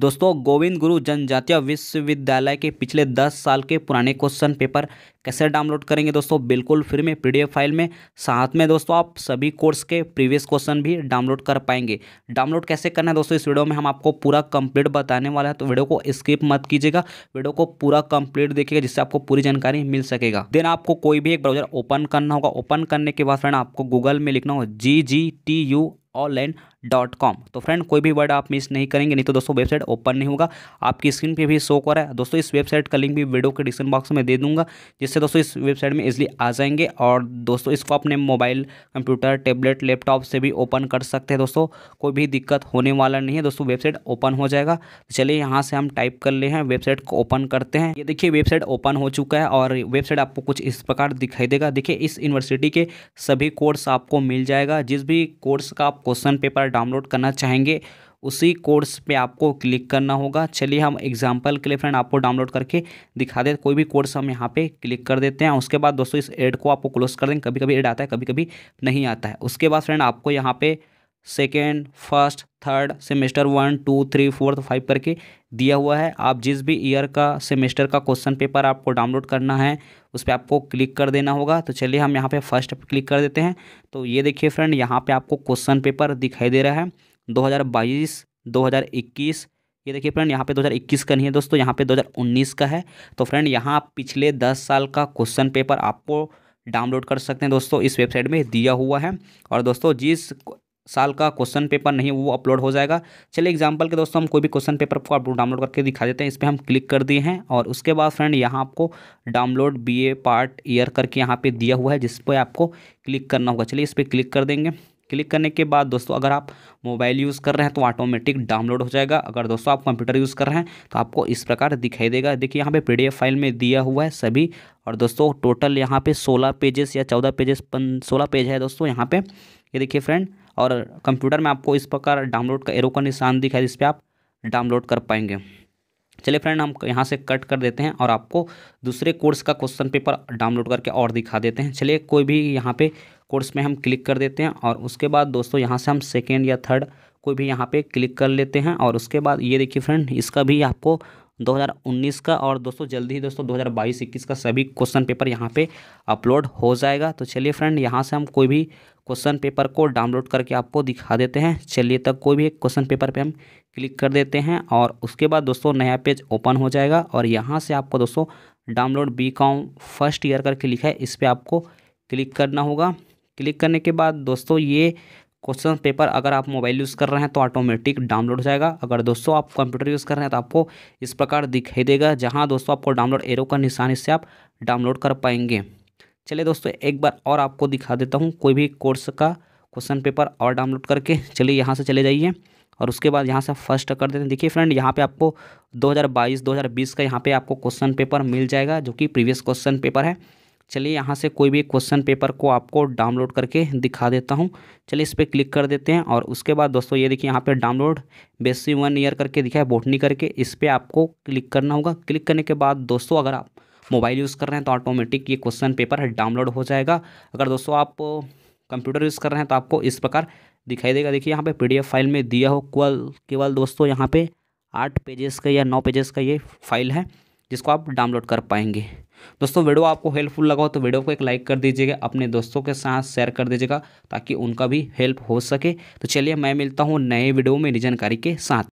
दोस्तों गोविंद गुरु जनजातीय विश्वविद्यालय के पिछले 10 साल के पुराने क्वेश्चन पेपर कैसे डाउनलोड करेंगे दोस्तों बिल्कुल फ्री में पीडीएफ फाइल में साथ में दोस्तों आप सभी कोर्स के प्रीवियस क्वेश्चन भी डाउनलोड कर पाएंगे डाउनलोड कैसे करना है दोस्तों इस वीडियो में हम आपको पूरा कंप्लीट बताने वाला है तो वीडियो को स्किप मत कीजिएगा वीडियो को पूरा कंप्लीट देखिएगा जिससे आपको पूरी जानकारी मिल सकेगा देन आपको कोई भी एक ब्राउजर ओपन करना होगा ओपन करने के बाद फ्रेंड आपको गूगल में लिखना होगा G G T U online dot com तो फ्रेंड कोई भी वर्ड आप मिस नहीं करेंगे नहीं तो दोस्तों वेबसाइट ओपन नहीं होगा आपकी स्क्रीन पे भी शो कर रहा है दोस्तों इस वेबसाइट का लिंक भी वीडियो के डिस्क्रिप्शन बॉक्स में दे दूंगा जिससे दोस्तों इस वेबसाइट में इजिली आ जाएंगे और दोस्तों इसको अपने मोबाइल कंप्यूटर टेबलेट लैपटॉप से भी ओपन कर सकते हैं दोस्तों कोई भी दिक्कत होने वाला नहीं है दोस्तों वेबसाइट ओपन हो जाएगा तो चलिए यहाँ से हम टाइप कर ले हैं वेबसाइट को ओपन करते हैं ये देखिए वेबसाइट ओपन हो चुका है और वेबसाइट आपको कुछ इस प्रकार दिखाई देगा देखिए इस यूनिवर्सिटी के सभी कोर्स आपको मिल जाएगा जिस भी कोर्स का आप क्वेश्चन पेपर डाउनलोड करना चाहेंगे उसी कोर्स पे आपको क्लिक करना होगा चलिए हम एग्जांपल के लिए फ्रेंड आपको डाउनलोड करके दिखा देते कोई भी कोर्स हम यहाँ पे क्लिक कर देते हैं उसके बाद दोस्तों इस एड को आपको क्लोज कर देंगे कभी कभी एड आता है कभी कभी नहीं आता है उसके बाद फ्रेंड आपको यहाँ पे second first third semester one two three fourth five करके दिया हुआ है आप जिस भी ईयर का सेमेस्टर का क्वेश्चन पेपर आपको डाउनलोड करना है उस पर आपको क्लिक कर देना होगा तो चलिए हम यहाँ पे फर्स्ट क्लिक कर देते हैं तो ये देखिए फ्रेंड यहाँ पे आपको क्वेश्चन पेपर दिखाई दे रहा है 2022 2021 ये देखिए फ्रेंड यहाँ पे 2021 का नहीं है दोस्तों यहाँ पे 2019 का है तो फ्रेंड यहाँ पिछले 10 साल का क्वेश्चन पेपर आपको डाउनलोड कर सकते हैं दोस्तों इस वेबसाइट में दिया हुआ है और दोस्तों जिस साल का क्वेश्चन पेपर नहीं वो अपलोड हो जाएगा चलिए एग्जांपल के दोस्तों हम कोई भी क्वेश्चन पेपर को आप डाउनलोड करके दिखा देते हैं इस पर हम क्लिक कर दिए हैं और उसके बाद फ्रेंड यहाँ आपको डाउनलोड बीए पार्ट ईयर करके यहाँ पे दिया हुआ है जिस पर आपको क्लिक करना होगा चलिए इस पर क्लिक कर देंगे क्लिक करने के बाद दोस्तों अगर आप मोबाइल यूज़ कर रहे हैं तो ऑटोमेटिक डाउनलोड हो जाएगा अगर दोस्तों आप कंप्यूटर यूज़ कर रहे हैं तो आपको इस प्रकार दिखाई देगा देखिए यहाँ पे पी फाइल में दिया हुआ है सभी और दोस्तों टोटल यहाँ पे 16 पेजेस या 14 पेजेस पन सोलह पेज है दोस्तों यहाँ पे ये देखिए फ्रेंड और कंप्यूटर में आपको इस प्रकार डाउनलोड का एरो का निशान दिखा है जिस पर आप डाउनलोड कर पाएंगे चलिए फ्रेंड हम यहाँ से कट कर देते हैं और आपको दूसरे कोर्स का क्वेश्चन पेपर डाउनलोड करके और दिखा देते हैं चलिए कोई भी यहाँ पे कोर्स में हम क्लिक कर देते हैं और उसके बाद दोस्तों यहाँ से हम सेकेंड या थर्ड कोई भी यहाँ पे क्लिक कर लेते हैं और उसके बाद ये देखिए फ्रेंड इसका भी आपको 2019 का और दोस्तों जल्दी ही दोस्तों 2022-21 का सभी क्वेश्चन पेपर यहाँ पे अपलोड हो जाएगा तो चलिए फ्रेंड यहाँ से हम कोई भी क्वेश्चन पेपर को डाउनलोड करके आपको दिखा देते हैं चलिए तक कोई भी एक क्वेश्चन पेपर पे हम क्लिक कर देते हैं और उसके बाद दोस्तों नया पेज ओपन हो जाएगा और यहाँ से आपको दोस्तों download B com first year करके लिखा है इस पर आपको क्लिक करना होगा क्लिक करने के बाद दोस्तों ये क्वेश्चन पेपर अगर आप मोबाइल यूज़ कर रहे हैं तो ऑटोमेटिक डाउनलोड हो जाएगा अगर दोस्तों आप कंप्यूटर यूज़ कर रहे हैं तो आपको इस प्रकार दिखाई देगा जहाँ दोस्तों आपको डाउनलोड एरो का निशान इससे आप डाउनलोड कर पाएंगे चलिए दोस्तों एक बार और आपको दिखा देता हूँ कोई भी कोर्स का क्वेश्चन पेपर और डाउनलोड करके चलिए यहाँ से चले जाइए और उसके बाद यहाँ से फर्स्ट कर देते हैं देखिए फ्रेंड यहाँ पे आपको 2022 2020 का यहाँ पे आपको क्वेश्चन पेपर मिल जाएगा जो कि प्रीवियस क्वेश्चन पेपर है चलिए यहाँ से कोई भी क्वेश्चन पेपर को आपको डाउनलोड करके दिखा देता हूँ चलिए इस पर क्लिक कर देते हैं और उसके बाद दोस्तों ये देखिए यहाँ पर डाउनलोड बेसी वन ईयर करके दिखा है बोटनी करके इस पर आपको क्लिक करना होगा क्लिक करने के बाद दोस्तों अगर आप मोबाइल यूज़ कर रहे हैं तो ऑटोमेटिक ये क्वेश्चन पेपर डाउनलोड हो जाएगा अगर दोस्तों आप कंप्यूटर यूज़ कर रहे हैं तो आपको इस प्रकार दिखाई देगा देखिए यहाँ पर पी फाइल में दिया हो केवल केवल दोस्तों यहाँ पर आठ पेजेस का या नौ पेजेस का ये फाइल है जिसको आप डाउनलोड कर पाएंगे दोस्तों वीडियो आपको हेल्पफुल लगा हो तो वीडियो को एक लाइक कर दीजिएगा अपने दोस्तों के साथ शेयर कर दीजिएगा ताकि उनका भी हेल्प हो सके तो चलिए मैं मिलता हूँ नए वीडियो में जानकारी के साथ